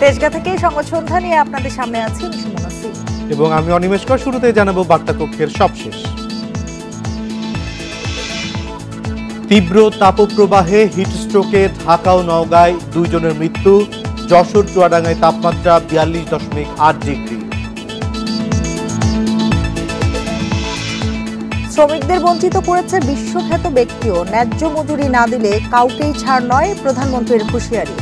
তেজগা থেকে সংবাদ নিয়ে আপনাদের সামনে আছি এবং আমি অনিমেশকর শুরুতে জানাবো বার্তা কক্ষের সবশেষ তীব্র তাপপ্রবাহে হিটস্ট্রোকে ঢাকা ও নওগাঁয় দুইজনের মৃত্যু যশোর চুয়াডাঙ্গায় তাপমাত্রা বিয়াল্লিশ দশমিক আট ডিগ্রি শ্রমিকদের বঞ্চিত করেছে বিশ্বখ্যাত ব্যক্তিও ন্যায্য মজুরি না দিলে কাউকেই ছাড় নয় প্রধানমন্ত্রীর হুঁশিয়ারি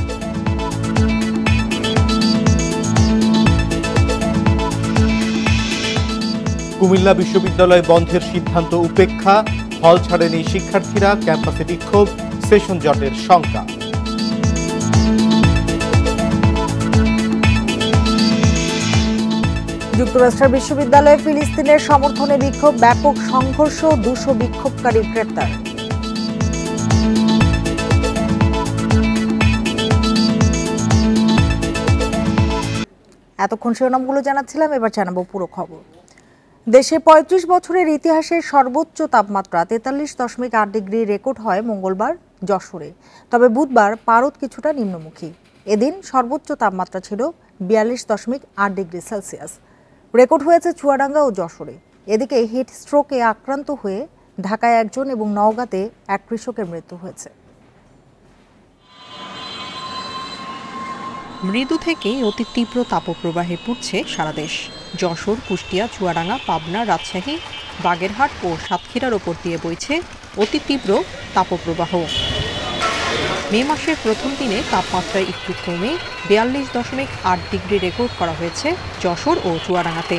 কুমিল্লা বিশ্ববিদ্যালয় বন্ধের সিদ্ধান্ত উপেক্ষা হল ছাড়েনি শিক্ষার্থীরা ক্যাম্পাসে বিক্ষোভ সেশন জটের শঙ্কা যুক্তরাষ্ট্রের বিশ্ববিদ্যালয়ে ফিলিস্তিনের সমর্থনে বিক্ষোভ ব্যাপক সংঘর্ষ দুশো বিক্ষোভকারী গ্রেপ্তার এতক্ষণ শিরোনামগুলো জানাচ্ছিলাম এবার জানাবো পুরো খবর দেশে ৩৫ বছরের ইতিহাসে সর্বোচ্চ তাপমাত্রা তেতাল্লিশ দশমিক আট ডিগ্রি রেকর্ড হয় মঙ্গলবার যশোরে তবে বুধবার পারদ কিছুটা নিম্নমুখী এদিন সর্বোচ্চ তাপমাত্রা ছিল বিয়াল্লিশ দশমিক আট ডিগ্রি সেলসিয়াস রেকর্ড হয়েছে চুয়াডাঙ্গা ও যশোরে এদিকে হিট স্ট্রোকে আক্রান্ত হয়ে ঢাকায় একজন এবং নওগাঁতে এক কৃষকের মৃত্যু হয়েছে মৃদু থেকে অতি তীব্র তাপপ্রবাহে পড়ছে সারা দেশ যশোর কুষ্টিয়া চুয়াডাঙ্গা পাবনা রাজশাহী বাগেরহাট ও সাতক্ষীরার ওপর দিয়ে বইছে অতি তীব্র তাপপ্রবাহ মে মাসের প্রথম দিনে তাপমাত্রা একটু কমে বিয়াল্লিশ দশমিক আট ডিগ্রি রেকর্ড করা হয়েছে যশোর ও চুয়াডাঙ্গাতে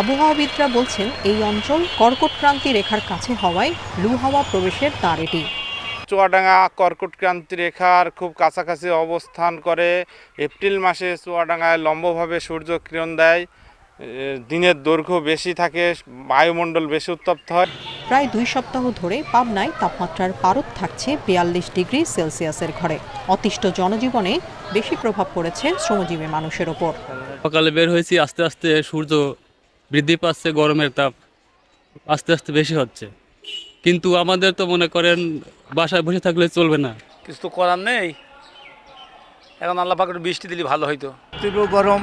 আবহাওয়াবিদরা বলছেন এই অঞ্চল কর্কটক্রান্তি রেখার কাছে হওয়ায় লু হাওয়া প্রবেশের দ্বার এটি চুয়াডাঙ্গা কর্কটক্রান্তি রেখার খুব কাছাকাছি অবস্থান করে এপ্রিল মাসে চুয়াডাঙ্গায় লম্বভাবে সূর্য কিরণ দেয় দিনের দৈর্ঘ্য বেশি থাকে বায়ুমণ্ডল বেশি উত্তপ্ত হয় প্রায় দুই সপ্তাহ ধরে পাবনায় তাপমাত্রার পারত থাকছে বিয়াল্লিশ ডিগ্রি সেলসিয়াসের ঘরে অতিষ্ঠ জনজীবনে বেশি প্রভাব পড়েছে শ্রমজীবী মানুষের ওপর সকালে বের হয়েছি আস্তে আস্তে সূর্য বৃদ্ধি পাচ্ছে গরমের তাপ আস্তে আস্তে বেশি হচ্ছে কিন্তু আমাদের তো মনে করেন বাসায় বসে থাকলে চলবে না কিছু তো করার নেই এখন আল্লাহ একটু বৃষ্টি দিলে ভালো হইতো তীব্র গরম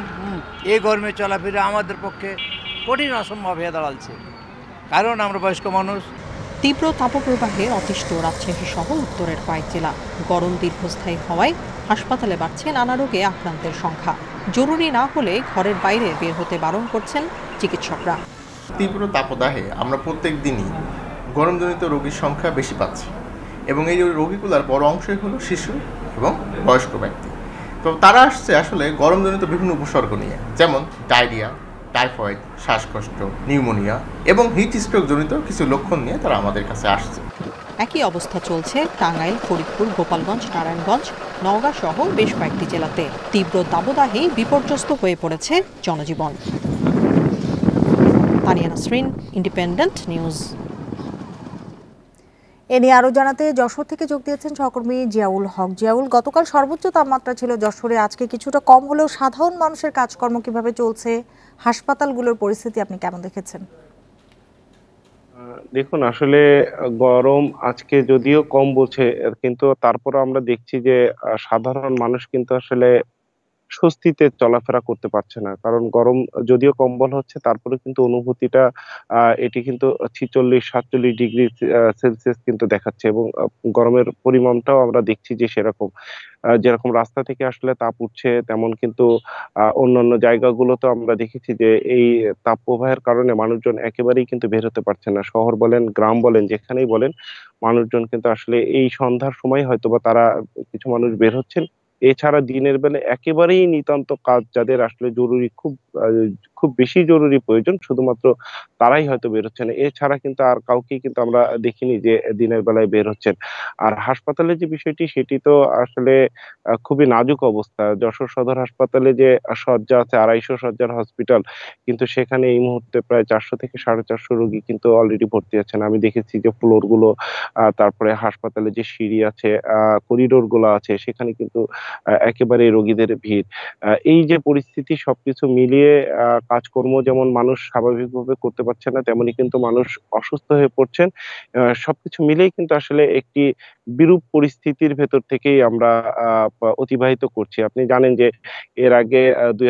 এই গরমে চলাফেরা আমাদের পক্ষে কঠিন অসম্ভব হয়ে দাঁড়াচ্ছে কারণ আমরা বয়স্ক মানুষ তীব্র তাপপ্রবাহে অতিষ্ঠ রাজশাহী সহ উত্তরের কয়েক জেলা গরম দীর্ঘস্থায়ী হওয়ায় হাসপাতালে বাড়ছে নানা রোগে আক্রান্তের সংখ্যা জরুরি না হলে ঘরের বাইরে বের হতে বারণ করছেন চিকিৎসকরা তীব্র তাপদাহে আমরা প্রত্যেক দিনই গরমজনিত রোগীর সংখ্যা বেশি পাচ্ছি এবং এই রোগীগুলার বড় অংশই হলো শিশু এবং বয়স্ক ব্যক্তি তো তারা আসছে আসলে গরমজনিত বিভিন্ন উপসর্গ নিয়ে যেমন ডায়রিয়া টাইফয়েড শ্বাসকষ্ট নিউমোনিয়া এবং হিট জনিত কিছু লক্ষণ নিয়ে তারা আমাদের কাছে আসছে একই অবস্থা চলছে টাঙ্গাইল ফরিদপুর গোপালগঞ্জ নারায়ণগঞ্জ নওগাঁ সহ বেশ কয়েকটি জেলাতে তীব্র দাবদাহে বিপর্যস্ত হয়ে পড়েছে জনজীবন তানিয়া শ্রীন ইন্ডিপেন্ডেন্ট নিউজ এ নিয়ে আরও জানাতে যশোর থেকে যোগ দিয়েছেন সহকর্মী জিয়াউল হক জিয়াউল গতকাল সর্বোচ্চ তাপমাত্রা ছিল যশোরে আজকে কিছুটা কম হলেও সাধারণ মানুষের কাজকর্ম কিভাবে চলছে হাসপাতালগুলোর পরিস্থিতি আপনি কেমন দেখেছেন দেখুন আসলে গরম আজকে যদিও কম বলছে কিন্তু তারপরে আমরা দেখছি যে সাধারণ মানুষ কিন্তু আসলে স্বস্তিতে চলাফেরা করতে পারছে না কারণ গরম যদিও কম্বল হচ্ছে তারপরে কিন্তু অনুভূতিটা এটি কিন্তু ছিচল্লিশ সাতচল্লিশ ডিগ্রি সেলসিয়াস কিন্তু দেখাচ্ছে এবং গরমের পরিমাণটাও আমরা দেখছি যে সেরকম যেরকম রাস্তা থেকে আসলে তাপ উঠছে তেমন কিন্তু অন্যান্য জায়গাগুলোতে আমরা দেখেছি যে এই তাপ প্রবাহের কারণে মানুষজন একেবারেই কিন্তু বের হতে পারছে না শহর বলেন গ্রাম বলেন যেখানেই বলেন মানুষজন কিন্তু আসলে এই সন্ধ্যার সময় হয়তো বা তারা কিছু মানুষ বের হচ্ছেন এছাড়া দিনের বেলা একেবারেই নিতান্ত কাজ যাদের আসলে জরুরি খুব খুব বেশি জরুরি প্রয়োজন শুধুমাত্র তারাই হয়তো বের হচ্ছেন এছাড়া কিন্তু আর কাউকে কিন্তু আমরা দেখিনি যে দিনের বেলায় বের হচ্ছেন আর হাসপাতালে যে বিষয়টি সেটি তো আসলে খুবই নাজুক অবস্থা যশোর সদর হাসপাতালে যে শয্যা আছে আড়াইশো শয্যার হসপিটাল কিন্তু সেখানে এই মুহূর্তে প্রায় চারশো থেকে সাড়ে চারশো রোগী কিন্তু অলরেডি ভর্তি আছেন আমি দেখেছি যে ফ্লোরগুলো তারপরে হাসপাতালে যে সিঁড়ি আছে করিডোরগুলো আছে সেখানে কিন্তু একেবারে রোগীদের ভিড় এই যে পরিস্থিতি সবকিছু মিলিয়ে কাজকর্ম যেমন মানুষ স্বাভাবিকভাবে করতে পারছে না তেমনি কিন্তু মানুষ অসুস্থ হয়ে পড়ছেন সবকিছু মিলেই কিন্তু আসলে একটি বিরূপ পরিস্থিতির ভেতর থেকেই আমরা অতিবাহিত করছি আপনি জানেন যে এর আগে দুই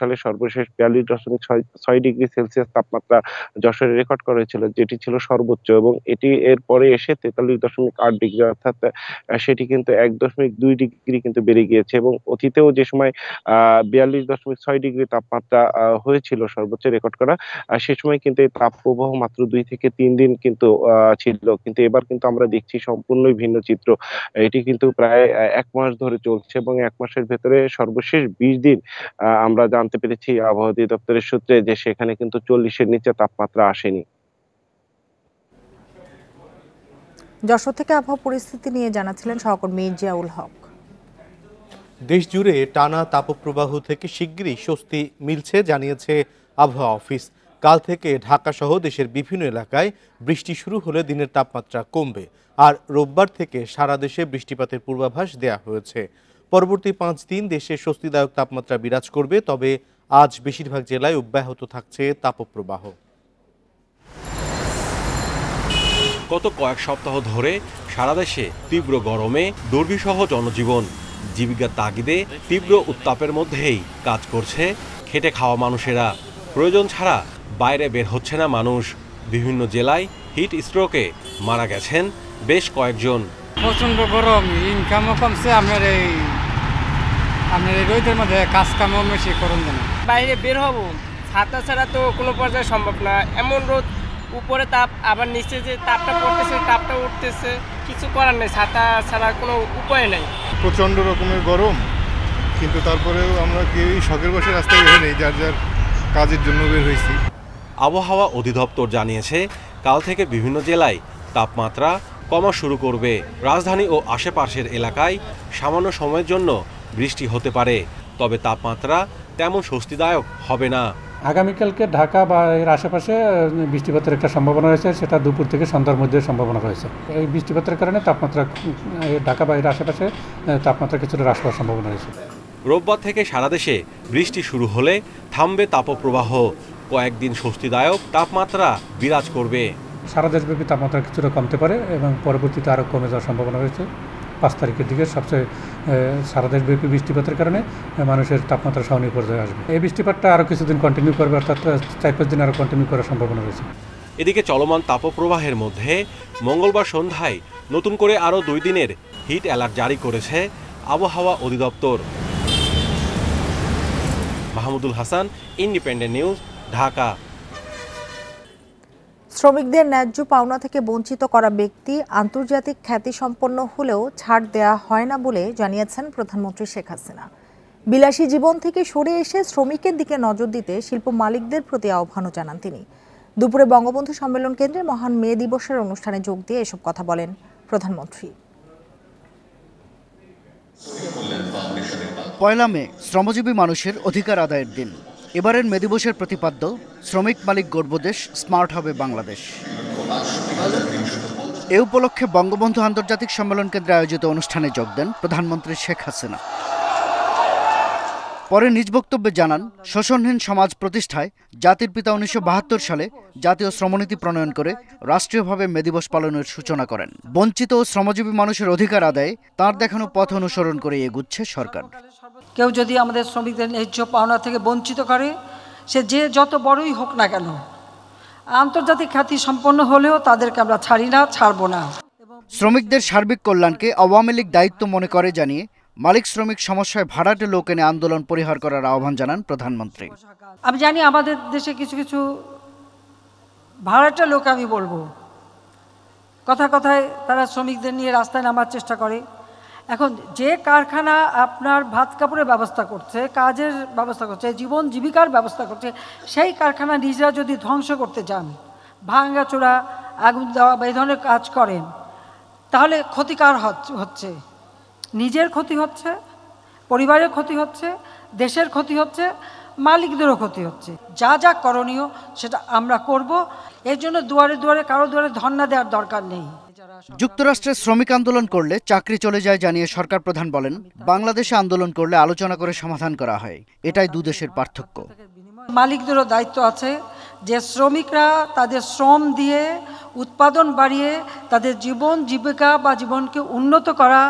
সালে সর্বশেষ বিয়াল্লিশ দশমিক ছয় ডিগ্রি সেলসিয়াস তাপমাত্রা যশোরে রেকর্ড করা হয়েছিল যেটি ছিল সর্বোচ্চ এবং এটি এরপরে এসে তেতাল্লিশ দশমিক আট ডিগ্রি অর্থাৎ সেটি কিন্তু এক দশমিক দুই ডিগ্রি কিন্তু বেড়ে গিয়েছে এবং অতীতেও যে সময় বিয়াল্লিশ দশমিক ছয় ডিগ্রি তাপমাত্রা হয়েছিল সর্বোচ্চ রেকর্ড করা সে সময় কিন্তু এই তাপ প্রবাহ মাত্র দুই থেকে তিন দিন কিন্তু ছিল কিন্তু এবার কিন্তু আমরা দেখছি সম্পূর্ণই ভিন্ন চিত্র এটি কিন্তু প্রায় এক মাস ধরে চলছে এবং এক মাসের ভেতরে সর্বশেষ বিশ দিন আমরা জানতে পেরেছি আবহাওয়া অধিদপ্তরের সূত্রে যে সেখানে কিন্তু চল্লিশের নিচে তাপমাত্রা আসেনি যশোর থেকে আবহাওয়া পরিস্থিতি নিয়ে জানাচ্ছিলেন সহকর্মী জিয়াউল হক দেশজুড়ে টানা তাপপ্রবাহ থেকে শিগগিরই স্বস্তি মিলছে জানিয়েছে আবহাওয়া অফিস কাল থেকে ঢাকাসহ দেশের বিভিন্ন এলাকায় বৃষ্টি শুরু হলে দিনের তাপমাত্রা কমবে আর রোববার থেকে সারা দেশে বৃষ্টিপাতের পূর্বাভাস দেয়া হয়েছে পরবর্তী পাঁচ দিন দেশে স্বস্তিদায়ক তাপমাত্রা বিরাজ করবে তবে আজ বেশিরভাগ জেলায় অব্যাহত থাকছে তাপপ্রবাহ গত কয়েক সপ্তাহ ধরে সারা দেশে তীব্র গরমে দুর্বিসহ জনজীবন জীবিকার তাগিদে তীব্র উত্তাপের মধ্যেই কাজ করছে খেটে খাওয়া মানুষেরা প্রয়োজন ছাড়া বাইরে বের হচ্ছে না মানুষ বিভিন্ন জেলায় হিট স্ট্রোকে মারা গেছেন বেশ কয়েকজন প্রচন্ড গরম ইনকামও কমছে আপনার এই আপনার এই রোদের মধ্যে কাজ কামও বেশি করুন বাইরে বের হব ছাতা ছাড়া তো কোনো পর্যায়ে সম্ভব না এমন রোদ উপরে তাপ আবার নিচে যে তাপটা পড়তেছে তাপটা উঠতেছে কিছু করার নেই ছাতা ছাড়া কোনো উপায় নেই প্রচণ্ড রকমের গরম কিন্তু তারপরেও আমরা কেউ শখের বসে রাস্তায় বের নেই যার যার কাজের জন্য বের হয়েছি আবহাওয়া অধিদপ্তর জানিয়েছে কাল থেকে বিভিন্ন জেলায় তাপমাত্রা কমা শুরু করবে রাজধানী ও আশেপাশের এলাকায় সামান্য সময়ের জন্য বৃষ্টি হতে পারে তবে তাপমাত্রা তেমন স্বস্তিদায়ক হবে না আগামীকালকে ঢাকা বা এর আশেপাশে বৃষ্টিপাতের একটা সম্ভাবনা রয়েছে সেটা দুপুর থেকে সন্ধ্যার মধ্যে সম্ভাবনা রয়েছে এই বৃষ্টিপাতের কারণে তাপমাত্রা ঢাকা বা এর আশেপাশে তাপমাত্রা কিছুটা হ্রাস পাওয়ার সম্ভাবনা রয়েছে রোববার থেকে সারা দেশে বৃষ্টি শুরু হলে থামবে তাপপ্রবাহ কয়েকদিন স্বস্তিদায়ক তাপমাত্রা বিরাজ করবে সারা দেশব্যাপী তাপমাত্রা কিছুটা কমতে পারে এবং পরবর্তীতে আরও কমে যাওয়ার সম্ভাবনা রয়েছে পাঁচ তারিখের দিকে সবচেয়ে সারা দেশব্যাপী বৃষ্টিপাতের কারণে মানুষের তাপমাত্রা সহনীয় পর্যায়ে আসবে এই বৃষ্টিপাতটা আরও কিছুদিন কন্টিনিউ করবে অর্থাৎ চার পাঁচ দিন আরও কন্টিনিউ করার সম্ভাবনা রয়েছে এদিকে চলমান তাপপ্রবাহের মধ্যে মঙ্গলবার সন্ধ্যায় নতুন করে আরও দুই দিনের হিট অ্যালার্ট জারি করেছে আবহাওয়া অধিদপ্তর মাহমুদুল হাসান ইন্ডিপেন্ডেন্ট নিউজ ঢাকা শ্রমিকদের ন্যায্য পাওনা থেকে বঞ্চিত করা ব্যক্তি আন্তর্জাতিক খ্যাতিসম্পন্ন হলেও ছাড় দেয়া হয় না বলে জানিয়েছেন প্রধানমন্ত্রী শেখ হাসিনা বিলাসী জীবন থেকে সরে এসে শ্রমিকের দিকে নজর দিতে শিল্প মালিকদের প্রতি আহ্বানও জানান তিনি দুপুরে বঙ্গবন্ধু সম্মেলন কেন্দ্রে মহান মে দিবসের অনুষ্ঠানে যোগ দিয়ে এসব কথা বলেন প্রধানমন্ত্রী পয়লা মে শ্রমজীবী মানুষের অধিকার আদায়ের দিন এবারের মেদিবসের প্রতিপাদ্য শ্রমিক মালিক গর্বদেশ স্মার্ট হবে বাংলাদেশ এ উপলক্ষে বঙ্গবন্ধু আন্তর্জাতিক সম্মেলন কেন্দ্রে আয়োজিত অনুষ্ঠানে যোগ দেন প্রধানমন্ত্রী শেখ হাসিনা পরে নিজ বক্তব্যে জানান শোষণহীন সমাজ প্রতিষ্ঠায় জাতির পিতা উনিশশো সালে জাতীয় শ্রমনীতি প্রণয়ন করে রাষ্ট্রীয়ভাবে মে দিবস পালনের সূচনা করেন বঞ্চিত ও শ্রমজীবী মানুষের অধিকার আদায়ে তার দেখানো পথ অনুসরণ করে এগুচ্ছে সরকার কেউ যদি আমাদের শ্রমিকদের ন্যায্য পাওনা থেকে বঞ্চিত করে সে যে যত বড়ই হোক না কেন আন্তর্জাতিক খ্যাতি সম্পন্ন হলেও তাদেরকে আমরা ছাড়ি না ছাড়ব না শ্রমিকদের সার্বিক কল্যাণকে আওয়ামী লীগ দায়িত্ব মনে করে জানিয়ে মালিক শ্রমিক সমস্যায় ভাড়াটে লোক এনে আন্দোলন পরিহার করার আহ্বান জানান প্রধানমন্ত্রী আমি জানি আমাদের দেশে কিছু কিছু ভাড়াটে লোক আমি বলবো কথা কথায় তারা শ্রমিকদের নিয়ে রাস্তায় নামার চেষ্টা করে এখন যে কারখানা আপনার ভাত কাপড়ের ব্যবস্থা করছে কাজের ব্যবস্থা করছে জীবন জীবিকার ব্যবস্থা করছে সেই কারখানা নিজেরা যদি ধ্বংস করতে যান ভাঙ্গাচোড়া আগুন দেওয়া বা এই ধরনের কাজ করেন তাহলে ক্ষতিকার হচ্ছে নিজের ক্ষতি হচ্ছে পরিবারের ক্ষতি হচ্ছে দেশের ক্ষতি হচ্ছে মালিকদেরও ক্ষতি হচ্ছে যা যা করণীয় সেটা আমরা করব এর জন্য দুয়ারে দুয়ারে কারো দুয়ারে ধর্না দেওয়ার দরকার নেই যুক্তরাষ্ট্রে শ্রমিক আন্দোলন করলে চাকরি চলে যায় জানিয়ে সরকার প্রধান বলেন বাংলাদেশে আন্দোলন করলে আলোচনা করে সমাধান করা হয় এটাই দুদেশের পার্থক্য মালিকদেরও দায়িত্ব আছে যে শ্রমিকরা তাদের শ্রম দিয়ে উৎপাদন বাড়িয়ে তাদের জীবন জীবিকা বা জীবনকে উন্নত করা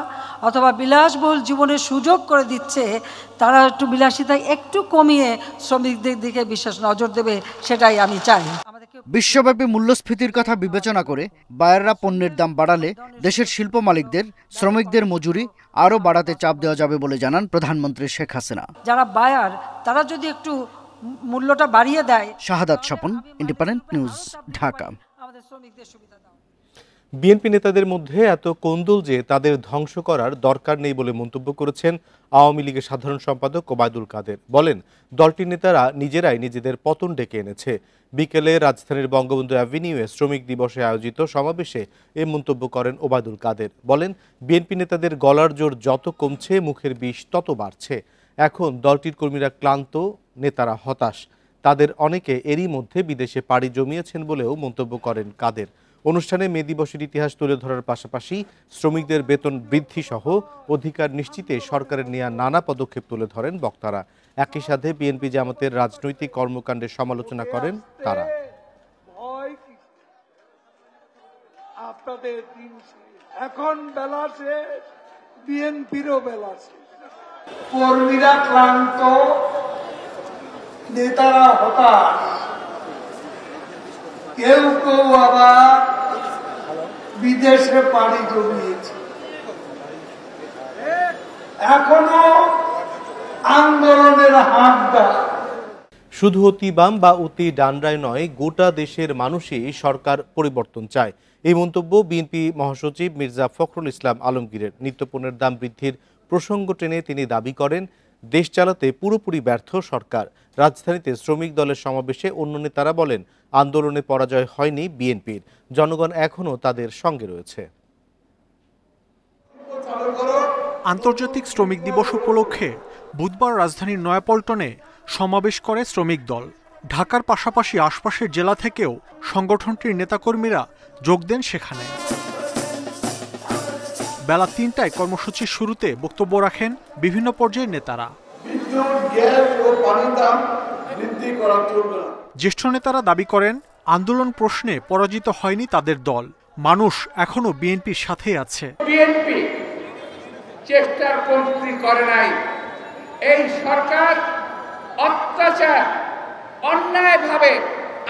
অথবা বিলাসবহুল জীবনের সুযোগ করে দিচ্ছে তারা একটু বিলাসিতা একটু কমিয়ে শ্রমিকদের দিকে বিশেষ নজর দেবে সেটাই আমি চাই বিশ্বব্যাপী মূল্যস্ফীতির কথা বিবেচনা করে বায়াররা পণ্যের দাম বাড়ালে দেশের শিল্প মালিকদের শ্রমিকদের মজুরি আরও বাড়াতে চাপ দেওয়া যাবে বলে জানান প্রধানমন্ত্রী শেখ হাসিনা যারা বায়ার তারা যদি একটু মূল্যটা বাড়িয়ে দেয় Shahadat Swapan Independent News Dhaka BNP নেতাদের মধ্যে এত কন্দল যে তাদের ধ্বংস করার দরকার নেই বলে মন্তব্য করেছেন আওয়ামী লীগের সাধারণ সম্পাদক ওবায়দুল কাদের বলেন দলটির নেতারা নিজেরাই নিজেদের পতন ডেকে এনেছে বিকেলে রাজধানীর বঙ্গবন্ধু অ্যাভিনিউয়ে শ্রমিক দিবসে আয়োজিত সমাবেশে এ মন্তব্য করেন ওবায়দুল কাদের বলেন বিএনপি নেতাদের গলার জোর যত কমছে মুখের বিষ তত বাড়ছে এখন দলটির কর্মীরা ক্লান্ত নেতারা হতাশ তাদের অনেকে এরই মধ্যে বিদেশে পাড়ি জমিয়েছেন বলেও মন্তব্য করেন কাদের অনুষ্ঠানে মে দিবসের ইতিহাস তুলে ধরার পাশাপাশি শ্রমিকদের বেতন বৃদ্ধি সহ অধিকার নিশ্চিতে সরকারের নেয়া নানা পদক্ষেপ তুলে ধরেন বক্তারা একই সাথে বিএনপি জামাতের রাজনৈতিক কর্মকাণ্ডের সমালোচনা করেন তারা এখন বেলা শেষ বিএনপিরও বেলা শেষ কর্মীরা ক্লান্ত নেতারা হতাশ কেউ কেউ আবার বিদেশে পাড়ি জমিয়েছে এখনো আন্দোলনের হাতটা শুধু অতি বাম বা অতি ডানরায় নয় গোটা দেশের মানুষই সরকার পরিবর্তন চায় এই মন্তব্য বিএনপি মহাসচিব মির্জা ফখরুল ইসলাম আলমগীরের নিত্যপণ্যের দাম বৃদ্ধির প্রসঙ্গ টেনে তিনি দাবি করেন দেশ চালাতে পুরোপুরি ব্যর্থ সরকার রাজধানীতে শ্রমিক দলের সমাবেশে অন্য নেতারা বলেন আন্দোলনে পরাজয় হয়নি বিএনপির জনগণ এখনও তাদের সঙ্গে রয়েছে আন্তর্জাতিক শ্রমিক দিবস উপলক্ষে বুধবার রাজধানীর নয়াপল্টনে সমাবেশ করে শ্রমিক দল ঢাকার পাশাপাশি আশপাশের জেলা থেকেও সংগঠনটির নেতাকর্মীরা যোগ দেন সেখানে বেলা তিনটায় কর্মসূচির শুরুতে বক্তব্য রাখেন বিভিন্ন পর্যায়ের নেতারা জ্যেষ্ঠ নেতারা দাবি করেন আন্দোলন প্রশ্নে পরাজিত হয়নি তাদের দল মানুষ এখনো বিএনপির সাথে আছে বিএনপি চেষ্টার কমতি করে নাই এই সরকার অত্যাচার অন্যায়ভাবে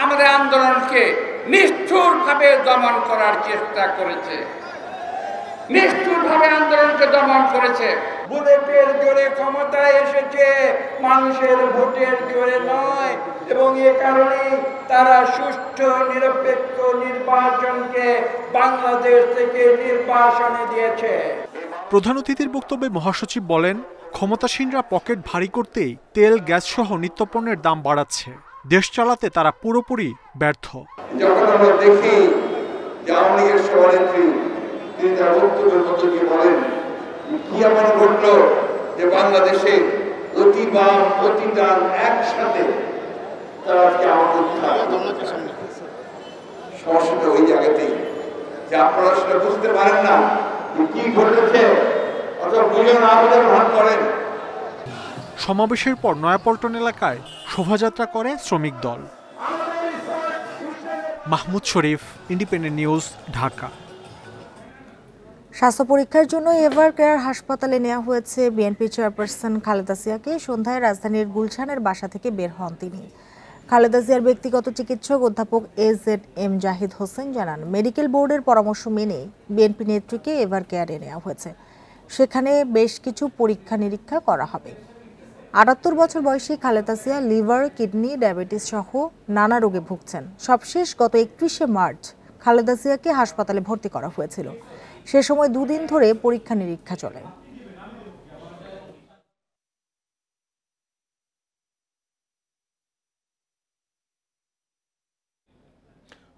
আমাদের আন্দোলনকে নিষ্ঠুরভাবে দমন করার চেষ্টা করেছে নিষ্ঠুরভাবে আন্দোলনকে দমন করেছে বুলেটের জোরে ক্ষমতায় এসেছে মানুষের ভোটের জোরে নয় এবং এ কারণে তারা সুষ্ঠু নিরপেক্ষ নির্বাচনকে বাংলাদেশ থেকে নির্বাসনে দিয়েছে প্রধান অতিথির বক্তব্যে মহাসচিব বলেন ক্ষমতাসীনরা পকেট ভারী করতেই তেল গ্যাস সহ নিত্যপণ্যের দাম বাড়াচ্ছে দেশ চালাতে তারা পুরোপুরি ব্যর্থ যখন আমরা দেখি আওয়ামী লীগের তিনি তার বক্তব্যের মধ্য দিয়ে বলেন কি এমন ঘটল যে বাংলাদেশে অতি বাম অতি ডান একসাথে তারা আজকে ওই জায়গাতেই যে আপনারা সেটা বুঝতে পারেন না যে কি ঘটেছে অথবা আমাদের করেন সমাবেশের পর নয়াপল্টন এলাকায় শোভাযাত্রা করে শ্রমিক দল মাহমুদ শরীফ ইন্ডিপেন্ডেন্ট নিউজ ঢাকা স্বাস্থ্য পরীক্ষার জন্য এভার কেয়ার হাসপাতালে নেওয়া হয়েছে বিএনপি চেয়ারপারসন খালেদা সিয়াকে সন্ধ্যায় রাজধানীর গুলশানের বাসা থেকে বের হন তিনি খালেদা জিয়ার ব্যক্তিগত চিকিৎসক অধ্যাপক A Z M Zahid Hossain জানান মেডিকেল বোর্ডের পরামর্শ মেনে বিএনপি নেত্রীকে এভার কেয়ারে নেওয়া হয়েছে সেখানে বেশ কিছু পরীক্ষা নিরীক্ষা করা হবে আটাত্তর বছর বয়সী Khaleda Zia liver kidney diabetes সহ নানা রোগে ভুগছেন সবশেষ গত একত্রিশে মার্চ খালেদা সিয়াকে হাসপাতালে ভর্তি করা হয়েছিল সে সময় দুদিন ধরে পরীক্ষা নিরীক্ষা চলে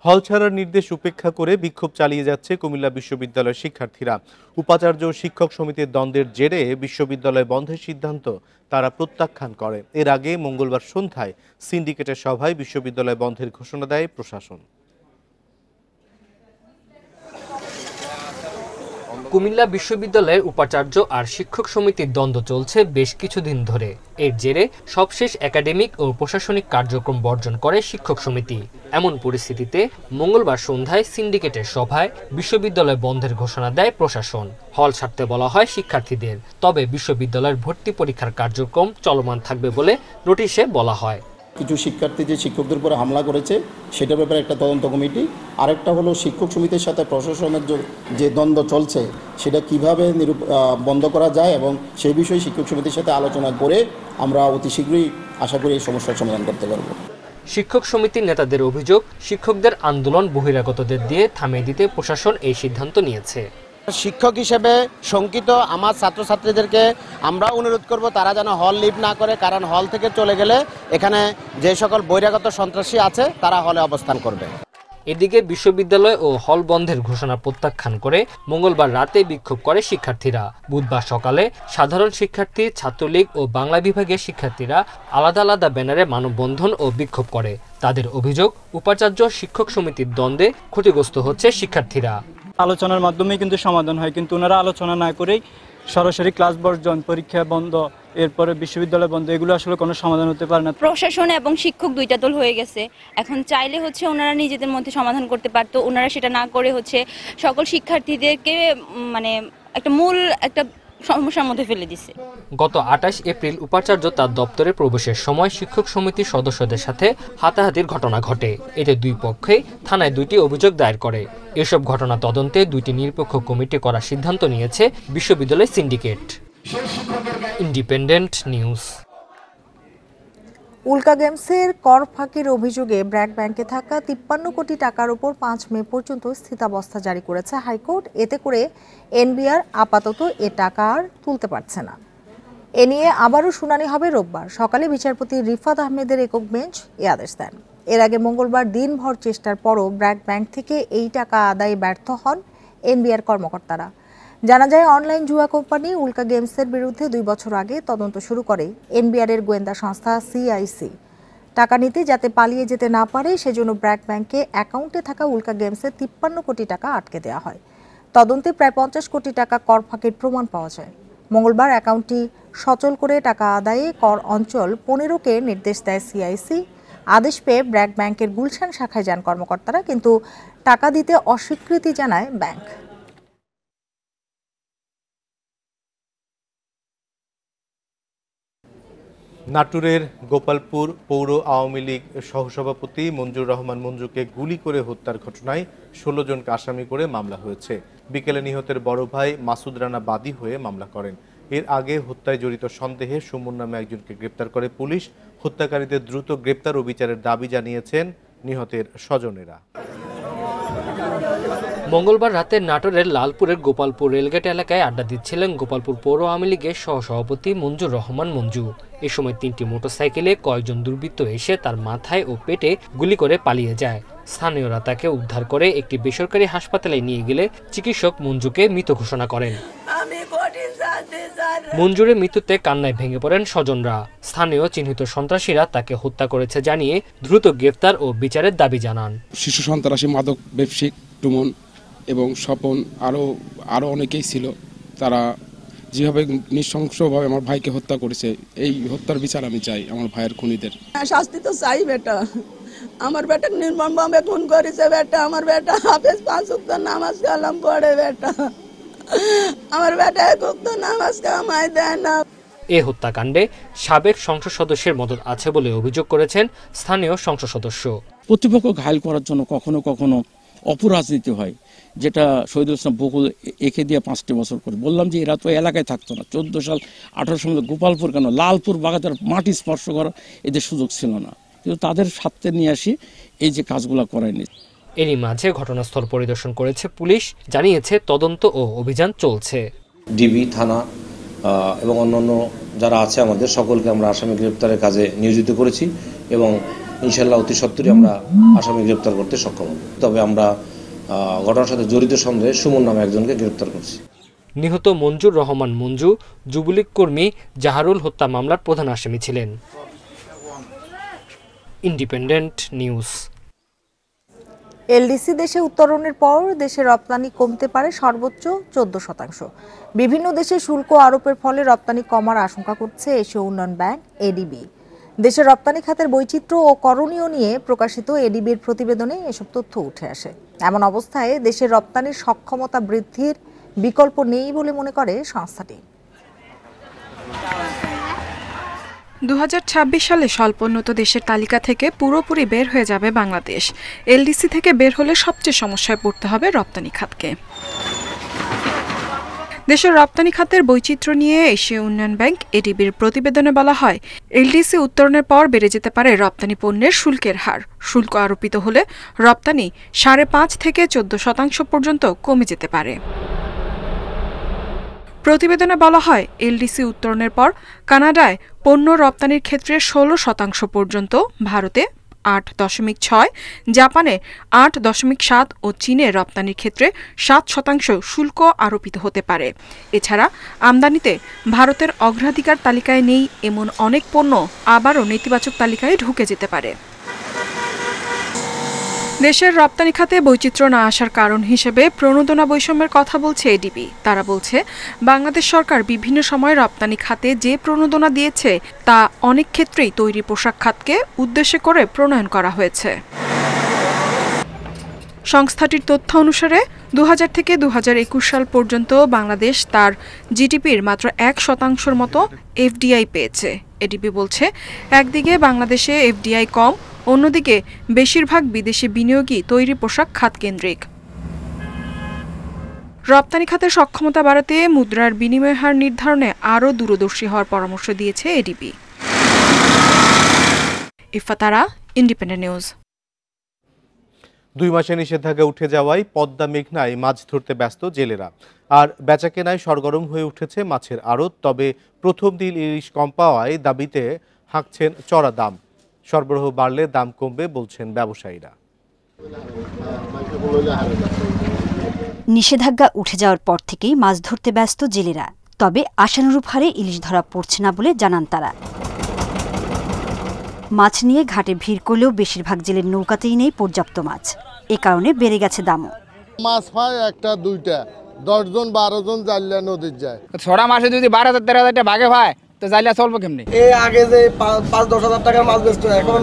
হল ছাড়ার নির্দেশ উপেক্ষা করে বিক্ষোভ চালিয়ে যাচ্ছে কুমিল্লা বিশ্ববিদ্যালয়ের শিক্ষার্থীরা উপাচার্য শিক্ষক সমিতির দ্বন্দ্বের জেরে বিশ্ববিদ্যালয় বন্ধের সিদ্ধান্ত তারা প্রত্যাখ্যান করে এর আগে মঙ্গলবার সন্ধ্যায় সিন্ডিকেটের সভায় বিশ্ববিদ্যালয় বন্ধের ঘোষণা দেয় প্রশাসন কুমিল্লা বিশ্ববিদ্যালয়ের উপাচার্য আর শিক্ষক সমিতির দ্বন্দ্ব চলছে বেশ কিছুদিন ধরে এর জেরে সবশেষ একাডেমিক ও প্রশাসনিক কার্যক্রম বর্জন করে শিক্ষক সমিতি এমন পরিস্থিতিতে মঙ্গলবার সন্ধ্যায় সিন্ডিকেটের সভায় বিশ্ববিদ্যালয় বন্ধের ঘোষণা দেয় প্রশাসন হল ছাড়তে বলা হয় শিক্ষার্থীদের তবে বিশ্ববিদ্যালয়ের ভর্তি পরীক্ষার কার্যক্রম চলমান থাকবে বলে নোটিশে বলা হয় কিছু শিক্ষার্থী যে শিক্ষকদের উপরে হামলা করেছে সেটার ব্যাপারে একটা তদন্ত কমিটি আরেকটা হলো শিক্ষক সমিতির সাথে প্রশাসনের যে দ্বন্দ্ব চলছে সেটা কিভাবে বন্ধ করা যায় এবং সেই বিষয়ে শিক্ষক সমিতির সাথে আলোচনা করে আমরা অতি শীঘ্রই আশা করি এই সমস্যার সমাধান করতে পারব শিক্ষক সমিতির নেতাদের অভিযোগ শিক্ষকদের আন্দোলন বহিরাগতদের দিয়ে থামিয়ে দিতে প্রশাসন এই সিদ্ধান্ত নিয়েছে শিক্ষক হিসেবে শঙ্কিত আমার ছাত্রছাত্রীদেরকে আমরা অনুরোধ করব তারা যেন হল লিভ না করে কারণ হল থেকে চলে গেলে এখানে যে সকল বহিরাগত সন্ত্রাসী আছে তারা হলে অবস্থান করবে এদিকে বিশ্ববিদ্যালয় ও হল বন্ধের ঘোষণা প্রত্যাখ্যান করে মঙ্গলবার রাতে বিক্ষোভ করে শিক্ষার্থীরা বুধবার সকালে সাধারণ শিক্ষার্থী ছাত্রলীগ ও বাংলা বিভাগের শিক্ষার্থীরা আলাদা আলাদা ব্যানারে মানববন্ধন ও বিক্ষোভ করে তাদের অভিযোগ উপাচার্য শিক্ষক সমিতির দ্বন্দ্বে ক্ষতিগ্রস্ত হচ্ছে শিক্ষার্থীরা আলোচনার মাধ্যমেই কিন্তু সমাধান হয় কিন্তু ওনারা আলোচনা না করেই সরাসরি ক্লাস বর্জন পরীক্ষা বন্ধ এরপরে বিশ্ববিদ্যালয় বন্ধ এগুলো আসলে কোনো সমাধান হতে পারে না প্রশাসন এবং শিক্ষক দুইটা দল হয়ে গেছে এখন চাইলে হচ্ছে ওনারা নিজেদের মধ্যে সমাধান করতে পারতো ওনারা সেটা না করে হচ্ছে সকল শিক্ষার্থীদেরকে মানে একটা মূল একটা সমস্যার মধ্যে ফেলে দিছে গত আঠাশ এপ্রিল উপাচার্য তার দপ্তরে প্রবেশের সময় শিক্ষক সমিতির সদস্যদের সাথে হাতাহাতির ঘটনা ঘটে এতে দুই পক্ষেই থানায় দুইটি অভিযোগ দায়ের করে এসব ঘটনা তদন্তে দুইটি নিরপেক্ষ কমিটি করার সিদ্ধান্ত নিয়েছে বিশ্ববিদ্যালয় সিন্ডিকেট ইন্ডিপেন্ডেন্ট নিউজ উল্কা গেমসের কর ফাঁকির অভিযোগে ব্র্যাক ব্যাংকে থাকা তিপ্পান্ন কোটি টাকার ওপর পাঁচ মে পর্যন্ত স্থিতাবস্থা জারি করেছে হাইকোর্ট এতে করে এনবিআর আপাতত এ টাকা আর তুলতে পারছে না এ নিয়ে আবারও শুনানি হবে রোববার সকালে বিচারপতি রিফাত আহমেদের একক বেঞ্চ এ আদেশ দেন এর আগে মঙ্গলবার দিনভর চেষ্টার পরও ব্র্যাক ব্যাংক থেকে এই টাকা আদায়ে ব্যর্থ হন এনবিআর কর্মকর্তারা জানা যায় অনলাইন জুয়া কোম্পানি উল্কা গেমসের বিরুদ্ধে দুই বছর আগে তদন্ত শুরু করে এনবিআরের গোয়েন্দা সংস্থা সিআইসি টাকা নিতে যাতে পালিয়ে যেতে না পারে সেজন্য ব্র্যাক ব্যাংকে অ্যাকাউন্টে থাকা উল্কা গেমসের তিপ্পান্ন কোটি টাকা আটকে দেওয়া হয় তদন্তে প্রায় পঞ্চাশ কোটি টাকা কর ফাঁকির প্রমাণ পাওয়া যায় মঙ্গলবার অ্যাকাউন্টটি সচল করে টাকা আদায়ে কর অঞ্চল পনেরোকে নির্দেশ দেয় সিআইসি আদেশ পেয়ে ব্র্যাক ব্যাংকের গুলশান শাখায় যান কর্মকর্তারা কিন্তু টাকা দিতে অস্বীকৃতি জানায় ব্যাংক নাটুরের গোপালপুর পৌর আওয়ামী লীগ সহসভাপতি মঞ্জুর রহমান মঞ্জুকে গুলি করে হত্যার ঘটনায় ষোলো জনকে আসামি করে মামলা হয়েছে বিকেলে নিহতের বড় ভাই মাসুদ রানা বাদী হয়ে মামলা করেন এর আগে হত্যায় জড়িত সন্দেহে সুমন নামে একজনকে গ্রেপ্তার করে পুলিশ হত্যাকারীদের দ্রুত গ্রেপ্তার ও বিচারের দাবি জানিয়েছেন নিহতের স্বজনেরা মঙ্গলবার রাতে নাটোরের লালপুরের গোপালপুর রেলগেট এলাকায় আড্ডা দিচ্ছিলেন গোপালপুর পৌর আওয়ামী লীগের সহসভাপতি মঞ্জুর রহমান মঞ্জু এ সময় তিনটি মোটরসাইকেলে কয়েকজন দুর্বৃত্ত এসে তার মাথায় ও পেটে গুলি করে পালিয়ে যায় স্থানীয়রা তাকে উদ্ধার করে একটি বেসরকারি হাসপাতালে নিয়ে গেলে চিকিৎসক মঞ্জুকে মৃত ঘোষণা করেন মঞ্জুরের মৃত্যুতে কান্নায় ভেঙে পড়েন স্বজনরা স্থানীয় চিহ্নিত সন্ত্রাসীরা তাকে হত্যা করেছে জানিয়ে দ্রুত গ্রেফতার ও বিচারের দাবি জানান শিশু সন্ত্রাসী মাদক ব্যবসায়িক টুমন এবং স্বপন আরও আরও অনেকেই ছিল তারা যেভাবে নিঃশংসভাবে আমার ভাইকে হত্যা করেছে এই হত্যার বিচার আমি চাই আমার ভাইয়ের খুনিদের হ্যাঁ, শাস্তি তো চাই বেটা আমার বেটা নির্মম ভাবে খুন করেছে বেটা আমার বেটা হাফেজ পাঁচ উক্ত নামাজ কালাম পড়ে বেটা আমার বেটা এক উক্ত নামাজ কামাই দেয় না এ হত্যাকাণ্ডে সাবেক সংসদ সদস্যের মদত আছে বলে অভিযোগ করেছেন স্থানীয় সংসদ সদস্য প্রতিপক্ষ ঘায়ল করার জন্য কখনো কখনো অপরাজনীতি হয় যেটা শহীদুল ইসলাম বকুল একে দিয়ে পাঁচটি বছর করে বললাম যে এরা তো এলাকায় থাকতো না চোদ্দো সাল আঠারো সালে গোপালপুর কেন লালপুর বাগাতের মাটি স্পর্শ করা এদের সুযোগ ছিল না কিন্তু তাদের স্বার্থে নিয়ে আসি এই যে কাজগুলো করায়নি এরই মাঝে ঘটনাস্থল পরিদর্শন করেছে পুলিশ জানিয়েছে তদন্ত ও অভিযান চলছে ডিবি থানা এবং অন্যান্য যারা আছে আমাদের সকলকে আমরা আসামি গ্রেপ্তারের কাজে নিয়োজিত করেছি এবং ইনশাল্লাহ অতি সত্তরই আমরা আসামি গ্রেপ্তার করতে সক্ষম হব তবে আমরা ঘটনার সাথে জড়িত সন্দেহে সুমন নামে একজনকে গ্রেপ্তার করছি নিহত মঞ্জুর রহমান মঞ্জু যুবলীগ কর্মী জাহারুল হত্যা মামলার প্রধান আসামি ছিলেন ইন্ডিপেন্ডেন্ট নিউজ এলডিসি দেশে উত্তরণের পর দেশে রপ্তানি কমতে পারে সর্বোচ্চ চোদ্দ শতাংশ বিভিন্ন দেশে শুল্ক আরোপের ফলে রপ্তানি কমার আশঙ্কা করছে এশীয় উন্নয়ন ব্যাংক এডিবি দেশের রপ্তানি খাতের বৈচিত্র্য ও করণীয় নিয়ে প্রকাশিত এডিবির প্রতিবেদনে এসব তথ্য উঠে আসে এমন অবস্থায় দেশের রপ্তানির সক্ষমতা বৃদ্ধির বিকল্প নেই বলে মনে করে সংস্থাটি দু সালে স্বল্পোন্নত দেশের তালিকা থেকে পুরোপুরি বের হয়ে যাবে বাংলাদেশ এলডিসি থেকে বের হলে সবচেয়ে সমস্যায় পড়তে হবে রপ্তানি খাতকে দেশের রপ্তানি খাতের বৈচিত্র্য নিয়ে এশীয় উন্নয়ন ব্যাংক এডিবির প্রতিবেদনে বলা হয় এলডিসি উত্তরণের পর বেড়ে যেতে পারে রপ্তানি পণ্যের শুল্কের হার শুল্ক আরোপিত হলে রপ্তানি সাড়ে পাঁচ থেকে চোদ্দ শতাংশ পর্যন্ত কমে যেতে পারে প্রতিবেদনে বলা হয় এলডিসি উত্তরণের পর কানাডায় পণ্য রপ্তানির ক্ষেত্রে ষোলো শতাংশ পর্যন্ত ভারতে আট দশমিক ছয় জাপানে আট দশমিক সাত ও চীনে রপ্তানির ক্ষেত্রে সাত শতাংশ শুল্ক আরোপিত হতে পারে এছাড়া আমদানিতে ভারতের অগ্রাধিকার তালিকায় নেই এমন অনেক পণ্য আবারও নেতিবাচক তালিকায় ঢুকে যেতে পারে দেশের রপ্তানি খাতে বৈচিত্র্য না আসার কারণ হিসেবে প্রণোদনা বৈষম্যের কথা বলছে এডিবি তারা বলছে বাংলাদেশ সরকার বিভিন্ন সময় রপ্তানি খাতে যে প্রণোদনা দিয়েছে তা অনেক ক্ষেত্রেই তৈরি পোশাক খাতকে উদ্দেশ্যে করে প্রণয়ন করা হয়েছে সংস্থাটির তথ্য অনুসারে দু থেকে দু সাল পর্যন্ত বাংলাদেশ তার জিডিপির মাত্র এক শতাংশের মতো এফডিআই পেয়েছে এডিপি বলছে একদিকে বাংলাদেশে এফডিআই কম অন্যদিকে বেশিরভাগ বিদেশি বিনিয়োগই তৈরি পোশাক খাত কেন্দ্রিক রপ্তানি খাতে সক্ষমতা বাড়াতে মুদ্রার বিনিময় হার নির্ধারণে আরও দূরদর্শী হওয়ার পরামর্শ দিয়েছে এডিবি ইফাতারা ইন্ডিপেন্ডেন্ট নিউজ দুই মাসে নিষেধাজ্ঞা উঠে যাওয়ায় পদ্মা মেঘনায় মাছ ধরতে ব্যস্ত জেলেরা আর বেচাকেনায় সরগরম হয়ে উঠেছে মাছের আড়ত তবে প্রথম দিন ইলিশ কম পাওয়ায় দাবিতে হাঁকছেন চড়া দাম সরবরাহ বাড়লে দাম কমবে বলছেন ব্যবসায়ীরা নিষেধাজ্ঞা উঠে যাওয়ার পর থেকেই মাছ ধরতে ব্যস্ত জেলেরা তবে আশানুরূপ হারে ইলিশ ধরা পড়ছে না বলে জানান তারা মাছ নিয়ে ঘাটে ভিড় করলেও বেশিরভাগ জেলের নৌকাতেই নেই পর্যাপ্ত মাছ এ কারণে বেড়ে গেছে দামও মাছ হয় একটা দুইটা দশজন বারো জন জাল্লা নদীর যায় ছড়া মাসে যদি বারো হাজার তেরো হাজারটা ভাগে হয় পাঁচ দশ হাজার মাছ এখন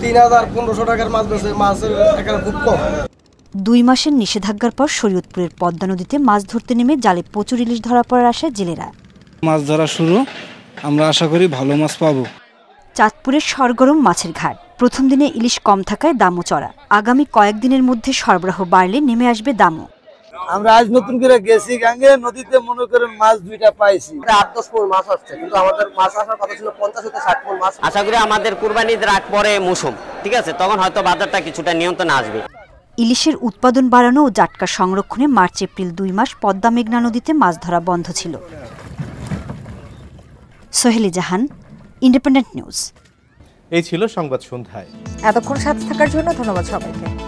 তিন হাজার টাকার দুই মাসের নিষেধাজ্ঞার পর শরীয়তপুরের পদ্মা নদীতে মাছ ধরতে নেমে জালে প্রচুর ইলিশ ধরা পড়ার আশায় জেলেরা মাছ ধরা শুরু আমরা আশা করি ভালো মাছ পাবো চাঁদপুরের সরগরম মাছের ঘাট প্রথম দিনে ইলিশ কম থাকায় দামও চড়া আগামী কয়েকদিনের মধ্যে সরবরাহ বাড়লে নেমে আসবে দামও আমরা আজ নতুন করে গেছি গাঙ্গে নদীতে মনে করেন মাছ দুইটা পাইছি আট দশ পনেরো মাছ আসছে কিন্তু আমাদের মাছ আসার কথা ছিল পঞ্চাশ হতে ষাট পনেরো মাছ আশা করি আমাদের কুরবানি আগ পরে মৌসুম ঠিক আছে তখন হয়তো বাজারটা কিছুটা নিয়ন্ত্রণ আসবে ইলিশের উৎপাদন বাড়ানো ও জাটকা সংরক্ষণে মার্চ এপ্রিল দুই মাস পদ্মা মেঘনা নদীতে মাছ ধরা বন্ধ ছিল সোহেলি জাহান ইন্ডিপেন্ডেন্ট নিউজ এই ছিল সংবাদ সন্ধ্যায় এতক্ষণ সাথে থাকার জন্য ধন্যবাদ সবাইকে